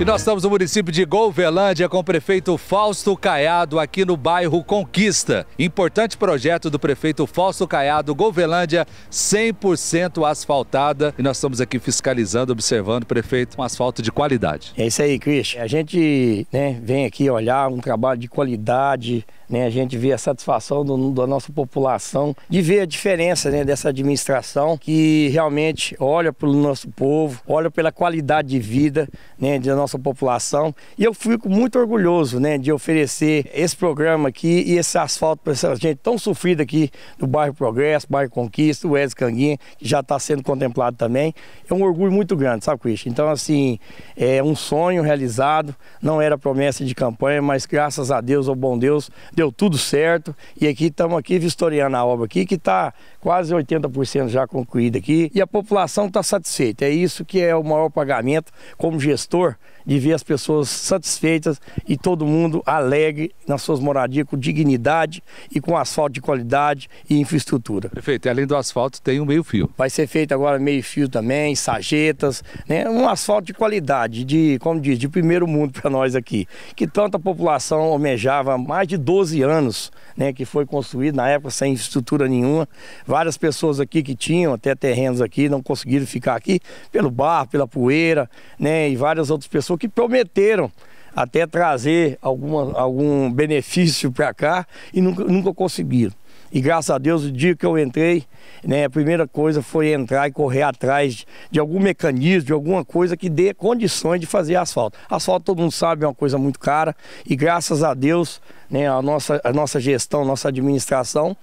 E nós estamos no município de Golvelândia com o prefeito Fausto Caiado aqui no bairro Conquista. Importante projeto do prefeito Fausto Caiado, Golvelândia 100% asfaltada. E nós estamos aqui fiscalizando, observando, prefeito, um asfalto de qualidade. É isso aí, Cris. A gente né, vem aqui olhar um trabalho de qualidade, né, a gente vê a satisfação do, da nossa população, de ver a diferença né, dessa administração que realmente olha pelo nosso povo, olha pela qualidade de vida né, da nossa nossa população. E eu fico muito orgulhoso né, de oferecer esse programa aqui e esse asfalto para essa gente tão sofrida aqui do bairro Progresso, bairro Conquista, o Wesley Canguinha, que já está sendo contemplado também. É um orgulho muito grande, sabe, Cristian? Então, assim, é um sonho realizado, não era promessa de campanha, mas graças a Deus, ao bom Deus, deu tudo certo. E aqui estamos aqui vistoriando a obra aqui, que está quase 80% já concluída aqui. E a população está satisfeita. É isso que é o maior pagamento como gestor de ver as pessoas satisfeitas e todo mundo alegre nas suas moradias, com dignidade e com asfalto de qualidade e infraestrutura. Prefeito, e além do asfalto tem o um meio-fio. Vai ser feito agora meio-fio também, sajetas, né? um asfalto de qualidade, de, como diz, de primeiro mundo para nós aqui, que tanta população almejava há mais de 12 anos, né? que foi construído na época sem infraestrutura nenhuma. Várias pessoas aqui que tinham até terrenos aqui não conseguiram ficar aqui pelo barro, pela poeira, né? e várias outras pessoas que prometeram até trazer alguma, algum benefício para cá e nunca, nunca conseguiram. E graças a Deus, o dia que eu entrei, né, a primeira coisa foi entrar e correr atrás de algum mecanismo, de alguma coisa que dê condições de fazer asfalto. Asfalto, todo mundo sabe, é uma coisa muito cara. E graças a Deus, né, a, nossa, a nossa gestão, a nossa administração,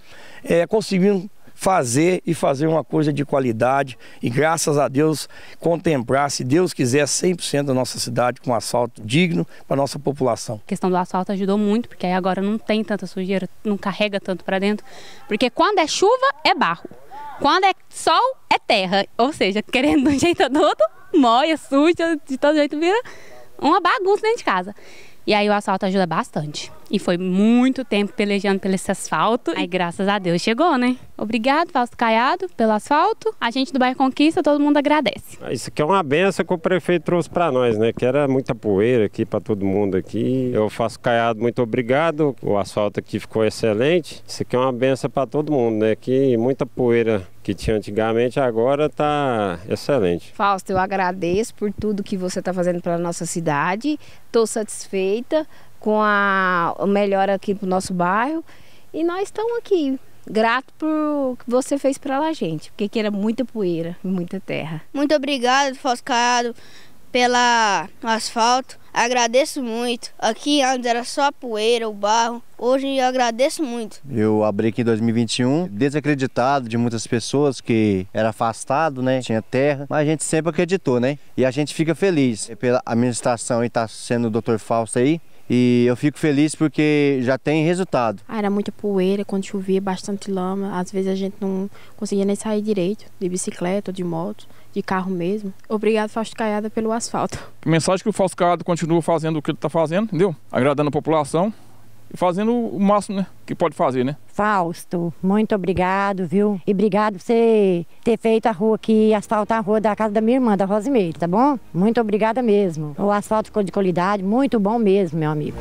é, eh, conseguindo fazer e fazer uma coisa de qualidade e graças a Deus contemplar, se Deus quiser, 100% da nossa cidade com asfalto digno para a nossa população. A questão do asfalto ajudou muito, porque aí agora não tem tanta sujeira, não carrega tanto para dentro, porque quando é chuva é barro, quando é sol é terra, ou seja, querendo de um jeito todo, moia, suja, de todo jeito vira uma bagunça dentro de casa. E aí o asfalto ajuda bastante. E foi muito tempo pelejando pelo esse asfalto. Aí, graças a Deus, chegou, né? Obrigado, Fausto Caiado, pelo asfalto. A gente do bairro Conquista, todo mundo agradece. Ah, isso aqui é uma benção que o prefeito trouxe para nós, né? Que era muita poeira aqui para todo mundo aqui. Eu faço Caiado, muito obrigado. O asfalto aqui ficou excelente. Isso aqui é uma benção para todo mundo, né? Que muita poeira que tinha antigamente, agora está excelente. Fausto, eu agradeço por tudo que você está fazendo pela nossa cidade. Estou satisfeita com a melhora aqui para o nosso bairro. E nós estamos aqui, grato por o que você fez para a gente, porque aqui era muita poeira e muita terra. Muito obrigado, Foscado, pelo asfalto. Agradeço muito. Aqui antes era só a poeira, o barro. Hoje eu agradeço muito. Eu abri aqui em 2021, desacreditado de muitas pessoas que era afastado, né? Tinha terra, mas a gente sempre acreditou, né? E a gente fica feliz pela administração e tá sendo o Dr. Fausto aí. E eu fico feliz porque já tem resultado. Ah, era muita poeira, quando chovia, bastante lama. Às vezes a gente não conseguia nem sair direito, de bicicleta, de moto, de carro mesmo. Obrigado, Fausto Caiada, pelo asfalto. A mensagem que o Fausto Caiada continua fazendo o que ele está fazendo, entendeu? Agradando a população fazendo o máximo né, que pode fazer, né? Fausto, muito obrigado, viu? E obrigado por você ter feito a rua aqui, asfaltar a rua da casa da minha irmã, da Rosimeire, tá bom? Muito obrigada mesmo. O asfalto ficou de qualidade, muito bom mesmo, meu amigo.